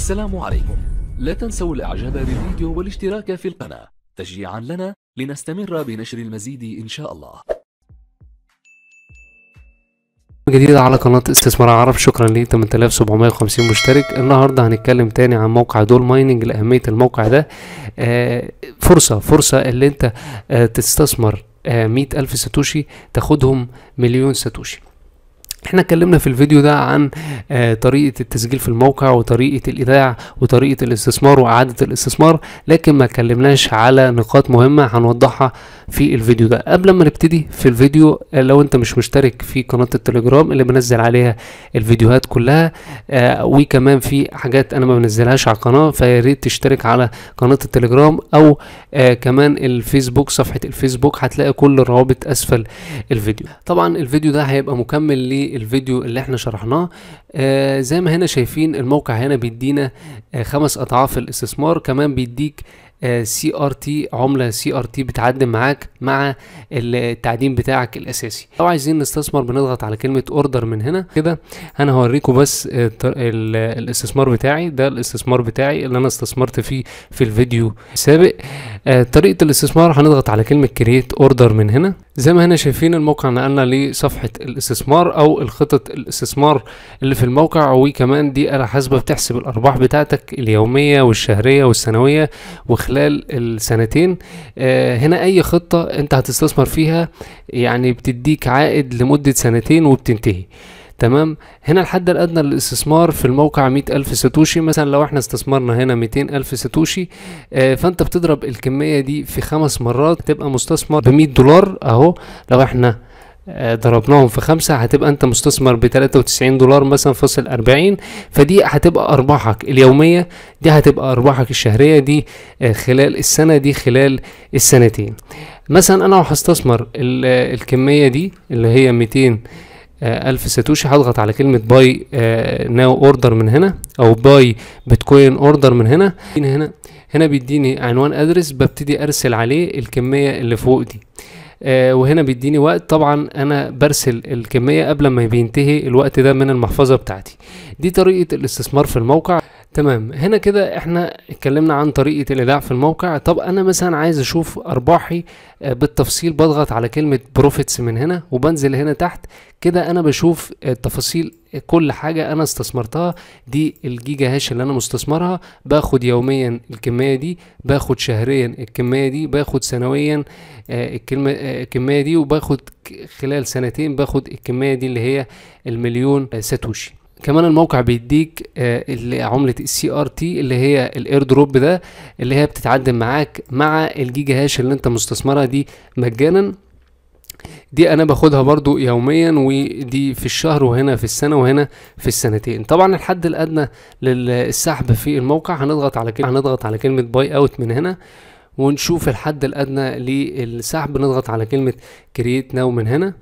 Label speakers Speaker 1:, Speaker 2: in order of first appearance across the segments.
Speaker 1: السلام عليكم لا تنسوا الاعجاب بالفيديو والاشتراك في القناة تشجيعا لنا لنستمر بنشر المزيد ان شاء الله جديد على قناة استثمار عرب شكرا ل 8750 مشترك النهاردة هنتكلم تاني عن موقع دول مايننج لأهمية الموقع ده آه، فرصة فرصة اللي انت آه، تستثمر آه، مئة ألف ساتوشي تاخدهم مليون ساتوشي احنا اتكلمنا في الفيديو ده عن آه، طريقة التسجيل في الموقع وطريقة الإيداع وطريقة الاستثمار وإعادة الاستثمار لكن ما اتكلمناش على نقاط مهمة هنوضحها في الفيديو ده قبل ما نبتدي في الفيديو آه، لو انت مش مشترك في قناة التليجرام اللي بنزل عليها الفيديوهات كلها آه، وكمان في حاجات انا ما بنزلهاش على القناة فياريت تشترك على قناة التليجرام او كمان الفيسبوك صفحة الفيسبوك هتلاقي كل الروابط اسفل الفيديو طبعا الفيديو ده هيبقى مكمل ل الفيديو اللي احنا شرحناه آه زي ما هنا شايفين الموقع هنا بيدينا آه خمس اضعاف الاستثمار كمان بيديك سي ار تي عمله سي ار تي بتعدم معاك مع التعدين بتاعك الاساسي لو عايزين نستثمر بنضغط على كلمه اوردر من هنا كده انا هوريكم بس آه، الاستثمار بتاعي ده الاستثمار بتاعي اللي انا استثمرت فيه في الفيديو السابق آه، طريقه الاستثمار هنضغط على كلمه كرييت اوردر من هنا زي ما هنا شايفين الموقع نقلنا لصفحه الاستثمار او الخطط الاستثمار اللي في الموقع وكمان دي آلة حاسبة بتحسب الأرباح بتاعتك اليومية والشهرية والسنوية وخلال السنتين آه، هنا أي خطة أنت هتستثمر فيها يعني بتديك عائد لمدة سنتين وبتنتهي تمام هنا الحد الأدنى للاستثمار في الموقع مية ألف ساتوشي مثلا لو احنا استثمرنا هنا ميتين ألف ساتوشي اه فأنت بتضرب الكمية دي في خمس مرات تبقى مستثمر بمية دولار أهو لو احنا آه، ضربناهم في خمسة هتبقى انت مستثمر ب 93 دولار مثلا فاصل 40 فدي هتبقى ارباحك اليومية دي هتبقى ارباحك الشهرية دي آه، خلال السنة دي خلال السنتين مثلا انا هستثمر آه، الكمية دي اللي هي 200 ألف ساتوشي هضغط على كلمة باي ناو اوردر من هنا أو باي بيتكوين اوردر من هنا هنا هنا بيديني عنوان ادرس ببتدي أرسل عليه الكمية اللي فوق دي آه، وهنا بيديني وقت طبعا انا برسل الكميه قبل ما بينتهي الوقت ده من المحفظه بتاعتي دي طريقه الاستثمار في الموقع تمام هنا كده احنا اتكلمنا عن طريقة الايداع في الموقع طب انا مثلا عايز اشوف ارباحي آه، بالتفصيل بضغط على كلمة بروفيتس من هنا وبنزل هنا تحت كده انا بشوف آه، تفاصيل آه، كل حاجة انا استثمرتها دي الجيجا هاش اللي انا مستثمرها باخد يوميا الكمية دي باخد شهريا الكمية دي باخد سنويا الكمية دي وباخد خلال سنتين باخد الكمية دي اللي هي المليون ساتوشي كمان الموقع بيديك آه، عملة السي ار تي اللي هي الاير دروب ده اللي هي بتتعدم معاك مع الجيجا هاش اللي انت مستثمرها دي مجانا دي انا باخدها برضو يوميا ودي في الشهر وهنا في السنه وهنا في السنتين طبعا الحد الادنى للسحب في الموقع هنضغط على كلمه هنضغط على كلمه باي اوت من هنا ونشوف الحد الادنى للسحب نضغط على كلمه كرييت ناو من هنا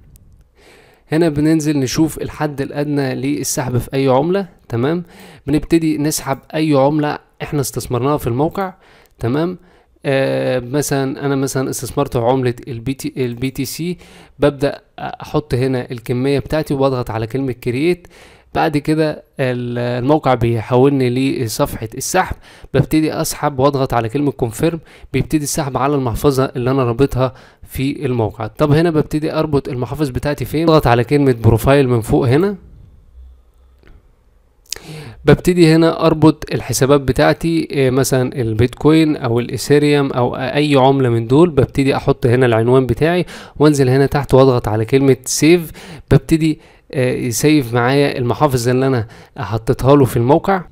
Speaker 1: هنا بننزل نشوف الحد الادنى للسحب في اي عمله تمام بنبتدي نسحب اي عمله احنا استثمرناها في الموقع تمام آه مثلا انا مثلا استثمرت عمله البي تي البي تي سي ببدا احط هنا الكميه بتاعتي وبضغط على كلمه كرييت بعد كده الموقع بيحولني لصفحة السحب ببتدي اسحب واضغط على كلمة كونفيرم بيبتدي السحب على المحفظة اللي انا رابطها في الموقع طب هنا ببتدي اربط المحافظ بتاعتي فين اضغط على كلمة بروفايل من فوق هنا ببتدي هنا اربط الحسابات بتاعتي آه، مثلا البيتكوين او الايثيريوم او اي عمله من دول ببتدي احط هنا العنوان بتاعي وانزل هنا تحت واضغط على كلمه سيف ببتدي آه، يسيف معايا المحافظ اللي انا حطيتها له في الموقع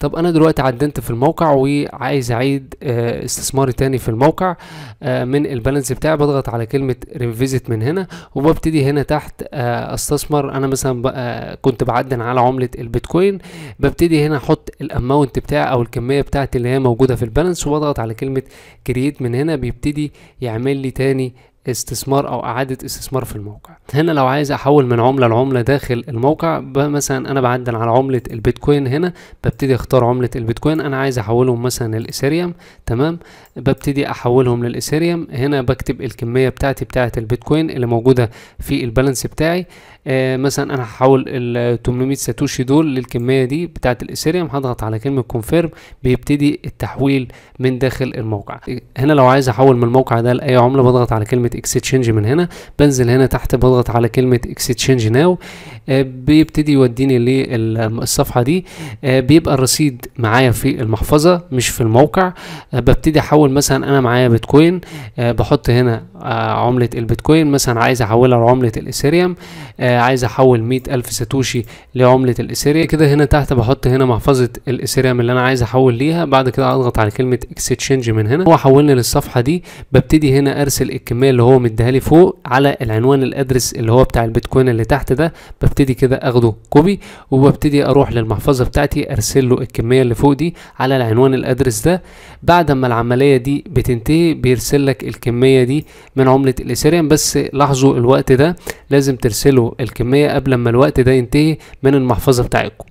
Speaker 1: طب انا دلوقتي عدنت في الموقع وعايز اعيد آه، استثماري تاني في الموقع آه، من البالانس بتاعي بضغط على كلمة ريفيزيت من هنا وببتدي هنا تحت استثمر انا مثلا كنت بعدن على عملة البيتكوين ببتدي هنا احط الاماونت بتاعي او الكمية بتاعتي اللي هي موجودة في البالانس وبضغط على كلمة كرييت من هنا بيبتدي يعمل لي تاني استثمار او اعاده استثمار في الموقع هنا لو عايز احول من عمله لعمله داخل الموقع مثلا انا بعدل على عمله البيتكوين هنا ببتدي اختار عمله البيتكوين انا عايز احولهم مثلا للايثيريوم تمام ببتدي احولهم للايثيريوم هنا بكتب الكميه بتاعتي بتاعه البيتكوين اللي موجوده في البالانس بتاعي آه مثلا انا هحول ال 800 ساتوشي دول للكميه دي بتاعه الايثيريوم هضغط على كلمه كونفيرم بيبتدي التحويل من داخل الموقع هنا لو عايز احول من الموقع ده لاي عمله بضغط على كلمه كلمه اكستشينج من هنا بنزل هنا تحت بضغط على كلمه اكستشينج آه، ناو بيبتدي يوديني للصفحه دي آه، بيبقى الرصيد معايا في المحفظه مش في الموقع آه، ببتدي احول مثلا انا معايا بيتكوين بحط هنا عمله البيتكوين مثلا عايز احولها لعمله الايثيريوم عايز احول 100000 ساتوشي لعمله الايثيريوم كده هنا تحت بحط هنا محفظه الايثيريوم اللي انا عايز احول ليها بعد كده اضغط على كلمه اكستشينج من هنا هو حولني للصفحه دي ببتدي هنا ارسل الكميه اللي هو مديها لي فوق على العنوان الادرس اللي هو بتاع البيتكوين اللي تحت ده ببتدي كده اخده كوبي وببتدي اروح للمحفظه بتاعتي ارسل له الكميه اللي فوق دي على العنوان الادرس ده بعد ما العمليه دي بتنتهي بيرسل لك الكميه دي من عمله الايثيريوم بس لاحظوا الوقت ده لازم ترسلوا الكميه قبل ما الوقت ده ينتهي من المحفظه بتاعتكم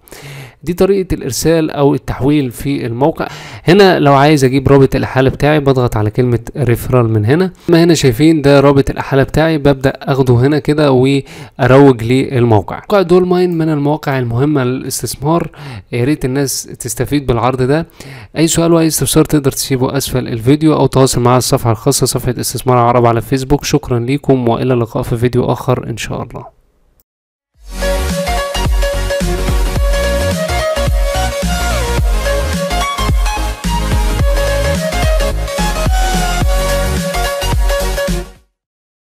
Speaker 1: دي طريقة الارسال او التحويل في الموقع هنا لو عايز اجيب رابط الاحالة بتاعي بضغط على كلمة ريفرال من هنا ما هنا شايفين ده رابط الاحالة بتاعي ببدأ اخده هنا كده واروج للموقع موقع دول ماين من المواقع المهمة للاستثمار يا ريت الناس تستفيد بالعرض ده اي سؤال واي استفسار تقدر تسيبه اسفل الفيديو او تواصل معايا الصفحة الخاصة صفحة استثمار عرب على فيسبوك شكرا ليكم والى اللقاء في فيديو اخر ان شاء الله